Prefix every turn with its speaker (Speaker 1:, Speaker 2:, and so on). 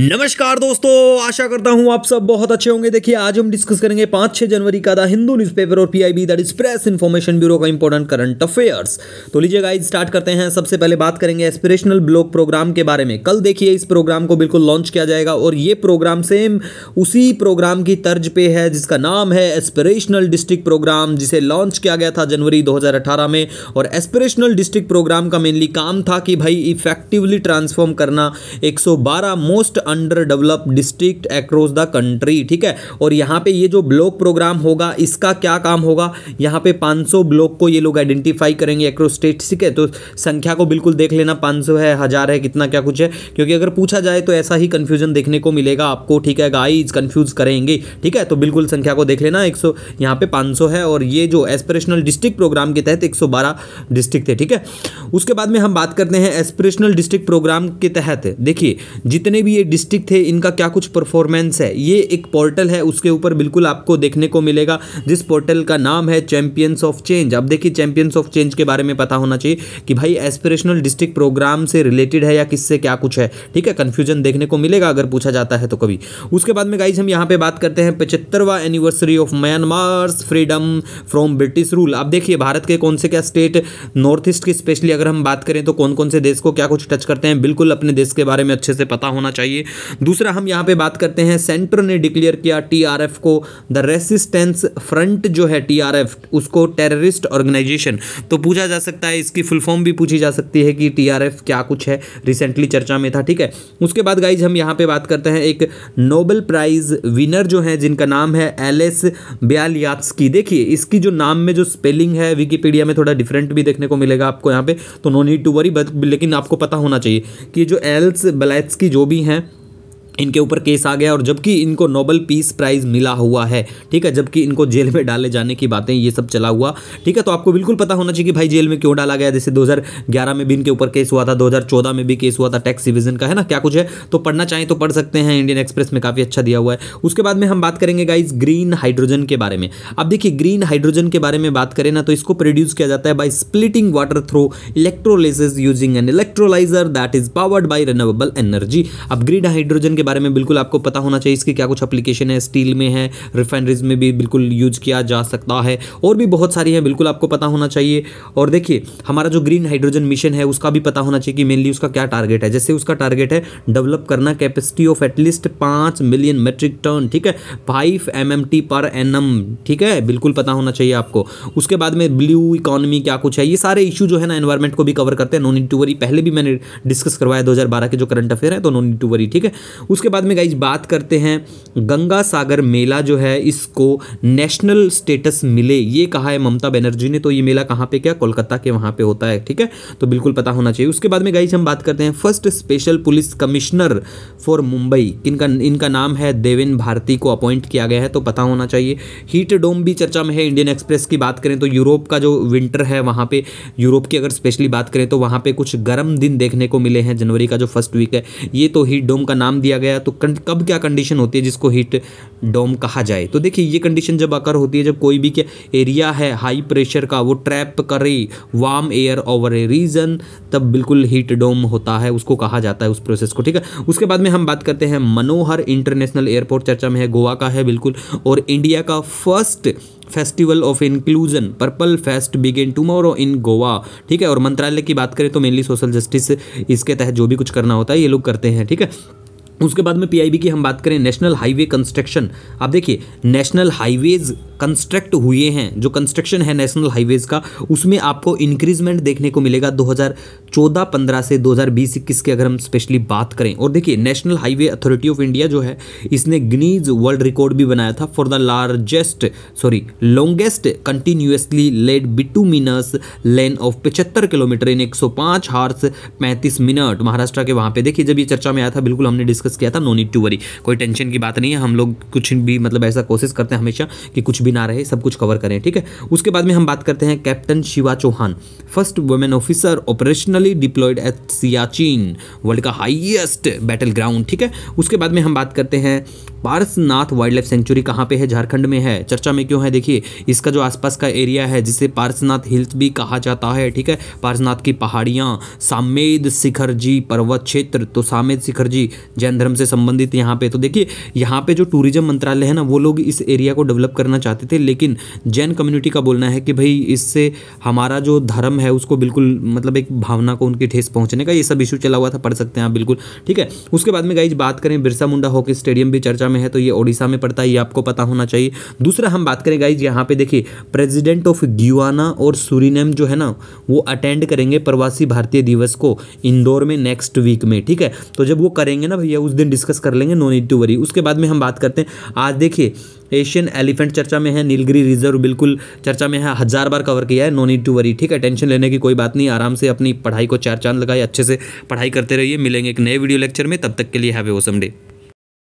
Speaker 1: नमस्कार दोस्तों आशा करता हूं आप सब बहुत अच्छे होंगे देखिए आज हम डिस्कस करेंगे पाँच छः जनवरी का द हिंदू न्यूज़पेपर और PIB I B press information bureau का इंपॉर्टेंट करंट अफेयर्स तो लीजिए गाइस स्टार्ट करते हैं सबसे पहले बात करेंगे एस्पिरेशनल ब्लॉक प्रोग्राम के बारे में कल देखिए इस प्रोग्राम को बिल्कुल लॉन्च किया जाएगा और ये प्रोग्राम सेम उसी प्रोग्राम की तर्ज पे है जिसका नाम है एस्पिरेशनल डिस्ट्रिक्ट प्रोग्राम जिसे लॉन्च किया गया था जनवरी दो में और एस्पिरेशनल डिस्ट्रिक्ट प्रोग्राम का मेनली काम था कि भाई इफेक्टिवली ट्रांसफॉर्म करना एक most under develop district across the country ठीक है और यहाँ पे ये जो ब्लॉक प्रोग्राम होगा इसका क्या काम होगा यहाँ पे 500 ब्लॉक को ये लोग आइडेंटिफाई करेंगे एक्रॉस स्टेट ठीक है तो संख्या को बिल्कुल देख लेना 500 है हज़ार है कितना क्या कुछ है क्योंकि अगर पूछा जाए तो ऐसा ही कन्फ्यूजन देखने को मिलेगा आपको ठीक है गाइज कन्फ्यूज करेंगे ठीक है तो बिल्कुल संख्या को देख लेना एक सौ यहाँ पे पाँच है और ये जो एस्परेशनल डिस्ट्रिक्ट प्रोग्राम के तहत एक डिस्ट्रिक्ट थे ठीक है उसके बाद में हम बात करते हैं एस्पिरेशनल डिस्ट्रिक्ट प्रोग्राम के तहत देखिए जितने भी ये डिस्ट्रिक्ट थे इनका क्या कुछ परफॉर्मेंस है ये एक पोर्टल है उसके ऊपर बिल्कुल आपको देखने को मिलेगा जिस पोर्टल का नाम है चैंपियंस ऑफ चेंज अब देखिए चैंपियंस ऑफ चेंज के बारे में पता होना चाहिए कि भाई एस्पिरेशनल डिस्ट्रिक्ट प्रोग्राम से रिलेटेड है या किससे क्या कुछ है ठीक है कन्फ्यूजन देखने को मिलेगा अगर पूछा जाता है तो कभी उसके बाद में गाइज हम यहाँ पर बात करते हैं पचहत्तरवा anniversary of Myanmar's freedom from British rule अब देखिए भारत के कौन से क्या स्टेट नॉर्थ ईस्ट की स्पेशली अगर हम बात करें तो कौन कौन से देश को क्या कुछ टच करते हैं बिल्कुल अपने देश के बारे में अच्छे से पता होना चाहिए चाहिए दूसरा हम यहाँ पे बात करते हैं सेंटर ने डिक्लेयर किया टीआरएफ को द रेसिस्टेंस फ्रंट जो है टीआरएफ उसको टेररिस्ट ऑर्गेनाइजेशन तो पूछा जा सकता है इसकी फुल फॉर्म भी पूछी जा सकती है कि टीआरएफ क्या कुछ है रिसेंटली चर्चा में था ठीक है उसके बाद गाइज हम यहाँ पर बात करते हैं एक नोबल प्राइज विनर जो है जिनका नाम है एलेस ब्यालियात्सकी देखिए इसकी जो नाम में जो स्पेलिंग है विकीपीडिया में थोड़ा डिफरेंट भी देखने को मिलेगा आपको यहाँ पे तो नो नीड टू वरी लेकिन आपको पता होना चाहिए कि जो एल्स की जो भी हैं इनके ऊपर केस आ गया और जबकि इनको नोबल पीस प्राइज़ मिला हुआ है ठीक है जबकि इनको जेल में डाले जाने की बातें ये सब चला हुआ ठीक है तो आपको बिल्कुल पता होना चाहिए कि भाई जेल में क्यों डाला गया जैसे 2011 में भी इनके ऊपर केस हुआ था 2014 में भी केस हुआ था टैक्स डिविजन का है ना क्या कुछ है तो पढ़ना चाहें तो पढ़ सकते हैं इंडियन एक्सप्रेस में काफ़ी अच्छा दिया हुआ है उसके बाद में हम बात करेंगे गाइज ग्रीन हाइड्रोजन के बारे में अब देखिए ग्रीन हाइड्रोजन के बारे में बात करें ना तो इसको प्रोड्यूस किया जाता है by splitting water through electrolysis using an electrolyser that is powered by renewable energy अब ग्रीन हाइड्रोजन के बारे में बिल्कुल आपको पता होना चाहिए इसकी क्या कुछ अप्लीकेशन है स्टील में है रिफाइनरीज में भी बिल्कुल यूज किया जा सकता है और भी बहुत सारी है बिल्कुल आपको पता होना चाहिए और देखिए हमारा जो ग्रीन हाइड्रोजन मिशन है उसका भी पता होना चाहिए कि मेनली उसका क्या टारगेट है जैसे उसका टारगेट है डेवलप करना कैपेसिटी ऑफ एटलीस्ट पाँच मिलियन मेट्रिक टन ठीक है फाइव एम पर एम ठीक है बिल्कुल पता होना चाहिए आपको उसके बाद में ब्लू इकोनॉमी क्या कुछ है ये सारे इशू जो है ना एनवायरमेंट को भी कवर करते हैं नो नीड टू वरी पहले भी मैंने डिस्कस करवाया बारह के जो करंट अफेयर है तो नो नीड टू वरी ठीक है उसके बाद में गाइज बात करते हैं गंगा सागर मेला जो है इसको नेशनल स्टेटस मिले ये कहा है ममता बनर्जी ने तो ये मेला कहाँ पे क्या कोलकाता के वहाँ पे होता है ठीक है तो बिल्कुल पता होना चाहिए उसके बाद में गाइज हम बात करते हैं first special police commissioner for Mumbai इनका इनका नाम है देवेन भारती को अपॉइंट किया गया है तो पता होना चाहिए हीट डोम भी चर्चा में है इंडियन एक्सप्रेस की बात करें तो यूरोप का जो विंटर है वहाँ पर यूरोप की अगर स्पेशली बात करें तो वहाँ पर कुछ गर्म दिन देखने को मिले हैं जनवरी का जो फर्स्ट वीक है ये तो हीट डोम का नाम दिया गया तो कब क्या कंडीशन होती है जिसको इसको हीट डोम कहा जाए तो देखिए ये कंडीशन जब आकर होती है जब कोई भी क्या एरिया है हाई प्रेशर का वो ट्रैप करे warm air over a region तब बिल्कुल हीट डोम होता है उसको कहा जाता है उस प्रोसेस को ठीक है उसके बाद में हम बात करते हैं मनोहर इंटरनेशनल एयरपोर्ट चर्चा में है गोवा का है बिल्कुल और इंडिया का first festival of inclusion purple fest begin tomorrow in Goa ठीक है और मंत्रालय की बात करें तो मेनली सोशल जस्टिस इसके तहत जो भी कुछ करना होता है ये लोग करते हैं ठीक है उसके बाद में पीआईबी की हम बात करें नेशनल हाईवे कंस्ट्रक्शन आप देखिए नेशनल हाईवेज कंस्ट्रक्ट हुए हैं जो कंस्ट्रक्शन है नेशनल हाईवेज का उसमें आपको इंक्रीजमेंट देखने को मिलेगा 2014-15 से 2020-21 की अगर हम स्पेशली बात करें और देखिए national highway authority of India जो है इसने ग्नीज वर्ल्ड रिकॉर्ड भी बनाया था for the largest sorry longest continuously laid miners lane of पचहत्तर किलोमीटर इन एक हार्स पैंतीस मिनट महाराष्ट्र के वहाँ पर देखिए जब ये चर्चा में आया था बिल्कुल हमने डिस्कस डिस्कस किया था नो नीड टू वरी कोई टेंशन की बात नहीं है हम लोग कुछ भी मतलब ऐसा कोशिश करते हैं हमेशा कि कुछ भी ना रहे सब कुछ कवर करें ठीक है उसके बाद में हम बात करते हैं captain Shiva Chauhan first women officer operationally deployed at Siachen world का हाइएस्ट बैटल ग्राउंड ठीक है उसके बाद में हम बात करते हैं पारसनाथ वाइल्ड लाइफ सेंचुरी कहाँ पे है झारखंड में है चर्चा में क्यों है देखिए इसका जो आसपास का एरिया है जिसे पारसनाथ हिल्स भी कहा जाता है ठीक है पारसनाथ की पहाड़ियाँ सामेद शिखर जी पर्वत क्षेत्र तो सामेद शिखर जी जैन धर्म से संबंधित यहाँ पे तो देखिए यहाँ पे जो टूरिज्म मंत्रालय है ना वो लोग इस एरिया को डेवलप करना चाहते थे लेकिन जैन कम्युनिटी का बोलना है कि भाई इससे हमारा जो धर्म है उसको बिल्कुल मतलब एक भावना को उनकी ठेस पहुँचने का ये सब इशू चला हुआ था पढ़ सकते हैं आप बिल्कुल ठीक है उसके बाद में गाइज बात करें बिरसा मुंडा हॉकी स्टेडियम भी चर्चा ओडिशा में है तो ये ओडिशा में पड़ता है ये आपको पता होना चाहिए दूसरा हम बात करें गाइज यहाँ पे देखिए प्रेजिडेंट ऑफ ग्यूआना और सूरीनेम जो है ना वो अटेंड करेंगे प्रवासी भारतीय दिवस को इंदौर में नेक्स्ट वीक में ठीक है तो जब वो करेंगे ना भैया उस दिन डिस्कस कर लेंगे नो नीड टू वरी उसके बाद में हम बात करते हैं आज देखिए एशियन एलिफेंट चर्चा में है नीलगिरी रिजर्व बिल्कुल चर्चा में है हज़ार बार कवर किया है नो नीड टू वरी ठीक है टेंशन लेने की कोई बात नहीं आराम से अपनी पढ़ाई को चार चांद लगाए अच्छे से पढ़ाई करते रहिए मिलेंगे एक नए वीडियो लेक्चर में तब तक के लिए हैवे ओसम डे